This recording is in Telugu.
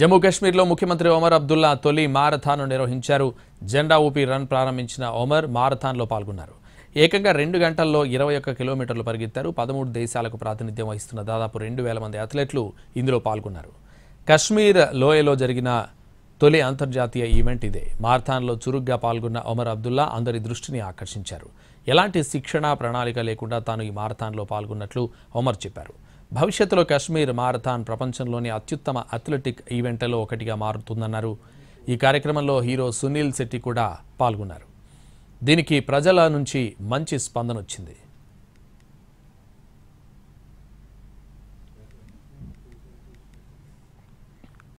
జమ్మూ కాశ్మీర్లో ముఖ్యమంత్రి ఒమర్ అబ్దుల్లా తొలి మారథాన్ను నిర్వహించారు జెండా ఊపి రన్ ప్రారంభించిన ఒమర్ మారథాన్లో పాల్గొన్నారు ఏకంగా రెండు గంటల్లో ఇరవై ఒక్క కిలోమీటర్లు పరిగెత్తారు పదమూడు దేశాలకు ప్రాతినిధ్యం వహిస్తున్న దాదాపు రెండు వేల మంది అథ్లెట్లు ఇందులో పాల్గొన్నారు కశ్మీర్ లోయలో జరిగిన తొలి అంతర్జాతీయ ఈవెంట్ ఇదే మారథాన్లో చురుగ్గా పాల్గొన్న ఒమర్ అబ్దుల్లా అందరి దృష్టిని ఆకర్షించారు ఎలాంటి శిక్షణ ప్రణాళిక లేకుండా తాను ఈ మారథాన్లో పాల్గొన్నట్లు ఒమర్ చెప్పారు భవిష్యత్తులో కాశ్మీర్ మారథాన్ ప్రపంచంలోని అత్యుత్తమ అథ్లెటిక్ ఈవెంట్లలో ఒకటిగా మారుతుందన్నారు ఈ కార్యక్రమంలో హీరో సునీల్ శెట్టి కూడా పాల్గొన్నారు దీనికి ప్రజల నుంచి మంచి స్పందన వచ్చింది